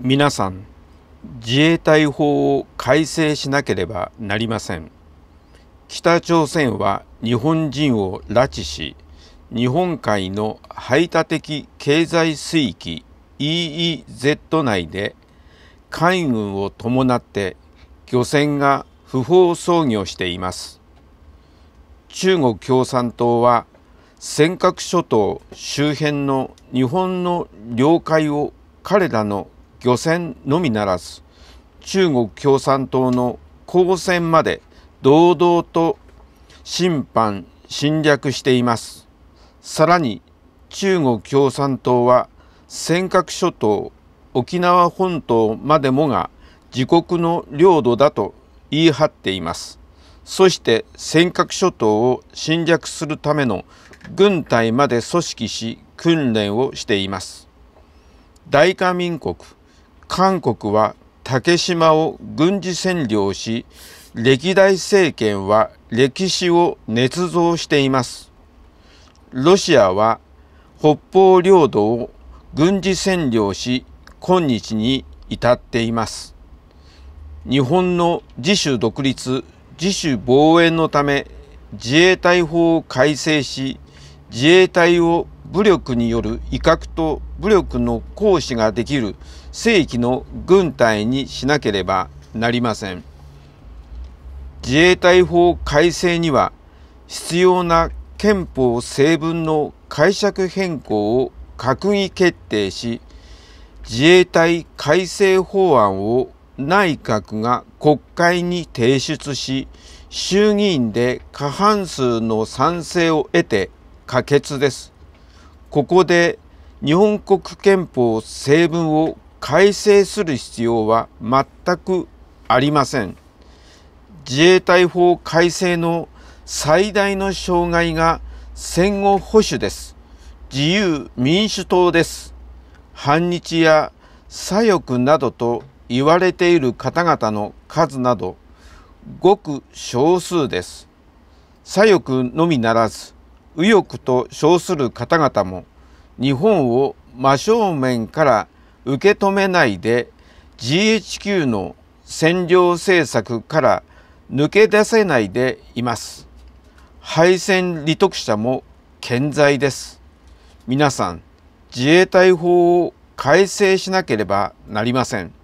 皆さん自衛隊法を改正しなければなりません北朝鮮は日本人を拉致し日本海の排他的経済水域 EEZ 内で海軍を伴って漁船が不法操業しています中国共産党は尖閣諸島周辺の日本の領海を彼らの漁船のみならず中国共産党の公船まで堂々と侵犯侵略していますさらに中国共産党は尖閣諸島沖縄本島までもが自国の領土だと言い張っていますそして尖閣諸島を侵略するための軍隊まで組織し訓練をしています大韓民国韓国は竹島を軍事占領し、歴代政権は歴史を捏造しています。ロシアは北方領土を軍事占領し、今日に至っています。日本の自主独立、自主防衛のため自衛隊法を改正し、自衛隊を武力による威嚇と武力の行使ができる正規の軍隊にしなければなりません。自衛隊法改正には必要な憲法成分の解釈変更を閣議決定し自衛隊改正法案を内閣が国会に提出し衆議院で過半数の賛成を得て可決です。ここで日本国憲法成文を改正する必要は全くありません。自衛隊法改正の最大の障害が戦後保守です。自由民主党です。反日や左翼などと言われている方々の数など、ごく少数です。左翼のみならず、右翼と称する方々も、日本を真正面から受け止めないで GHQ の占領政策から抜け出せないでいます。敗戦利得者も健在です。皆さん、自衛隊法を改正しなければなりません。